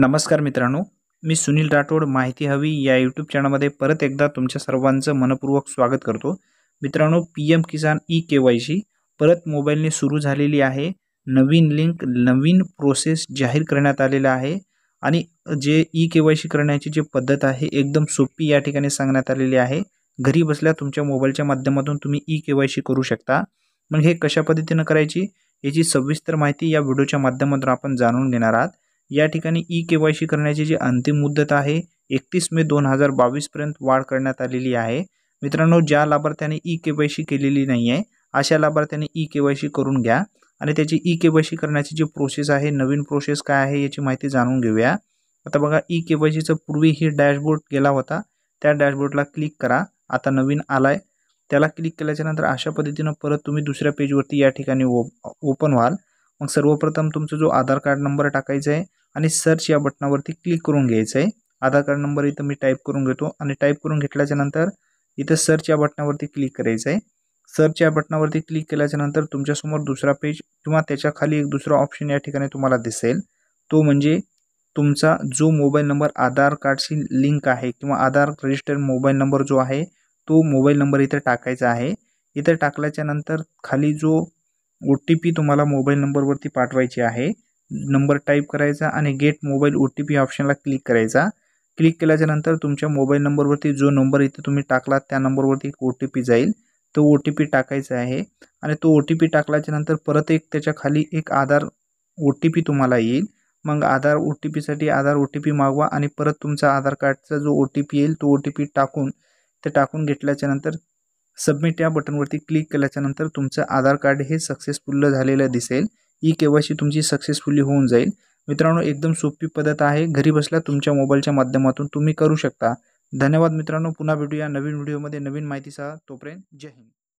नमस्कार मित्रांनो मी सुनील राठोड माहिती हवी या यूट्यूब चॅनलमध्ये परत एकदा तुमच्या सर्वांचं मनपूर्वक स्वागत करतो मित्रांनो P M Kisan E K Y C परत मोबाईलने सुरू झालेली आहे नवीन लिंक नवीन प्रोसेस जाहीर करण्यात आलेला आहे आणि जे ई के वाय सी करण्याची जी पद्धत आहे एकदम सोपी या ठिकाणी सांगण्यात आलेली आहे घरी बसल्या तुमच्या मोबाईलच्या माध्यमातून तुम्ही ई के वाय सी करू शकता मग हे कशा पद्धतीनं करायची याची सविस्तर माहिती या व्हिडिओच्या माध्यमातून आपण जाणून घेणार आहात या ठिकाणी ई के वाय सी करण्याची जी अंतिम मुदत आहे एकतीस मे दोन हजार बावीसपर्यंत वाढ करण्यात आलेली आहे मित्रांनो ज्या लाभार्थ्याने ई के वाय सी केलेली नाही आहे अशा लाभार्थ्याने ई के वाय सी करून घ्या आणि त्याची ई के वाय सी करण्याची जी प्रोसेस आहे नवीन प्रोसेस काय आहे याची माहिती जाणून घेऊया आता बघा ई के वाय सीचं पूर्वी ही डॅशबोर्ड गेला होता त्या डॅशबोर्डला क्लिक करा आता नवीन आला आहे त्याला क्लिक केल्याच्यानंतर अशा पद्धतीनं परत तुम्ही दुसऱ्या पेजवरती या ठिकाणी ओ ओपन व्हाल मग सर्वप्रथम तुमचा जो आधार कार्ड नंबर टाकायचा आहे आणि सर्च या बटनावरती क्लिक करून घ्यायचं आहे आधार कार्ड नंबर इथं मी टाईप करून घेतो आणि टाईप करून घेतल्याच्या नंतर इथं सर्च या बटनावरती क्लिक करायचं आहे सर्च या बटनावरती क्लिक केल्याच्यानंतर तुमच्यासमोर दुसरा पेज किंवा त्याच्या खाली एक दुसरा ऑप्शन या ठिकाणी तुम्हाला दिसेल तो म्हणजे तुमचा जो मोबाईल नंबर आधार कार्डशी लिंक आहे किंवा आधार रजिस्टर्ड मोबाईल नंबर जो आहे तो मोबाईल नंबर इथं टाकायचा आहे इथं नंतर खाली जो ओ टी पी तुम्हाला मोबाईल नंबरवरती पाठवायची आहे नंबर टाईप करायचा आणि get mobile O T P ऑप्शनला क्लिक करायचा क्लिक केल्याच्यानंतर तुमच्या मोबाईल नंबरवरती जो नंबर इथे तुम्ही टाकला त्या नंबरवरती एक ओ टी पी जाईल तो ओ टी पी टाकायचा आहे आणि तो ओ टी पी टाकल्याच्यानंतर परत एक त्याच्या खाली एक आधार ओ टी पी तुम्हाला येईल मग आधार ओ टी पीसाठी आधार ओ टी पी मागवा आणि परत तुमचा आधार कार्डचा जो ओ टी पी येईल तो ओ टी पी टाकून ते टाकून घेतल्याच्यानंतर सबमिट या बटनवरती क्लिक केल्याच्यानंतर तुमचं आधार कार्ड हे सक्सेसफुल झालेलं दिसेल ई के तुमची सक्सेसफुली होऊन जाईल मित्रांनो एकदम सोपी पद्धत आहे घरी बसल्या तुमच्या मोबाईलच्या माध्यमातून तुम्ही करू शकता धन्यवाद मित्रांनो पुन्हा भेटूया नवीन व्हिडिओमध्ये नवीन माहितीसह तोपर्यंत जय हिंद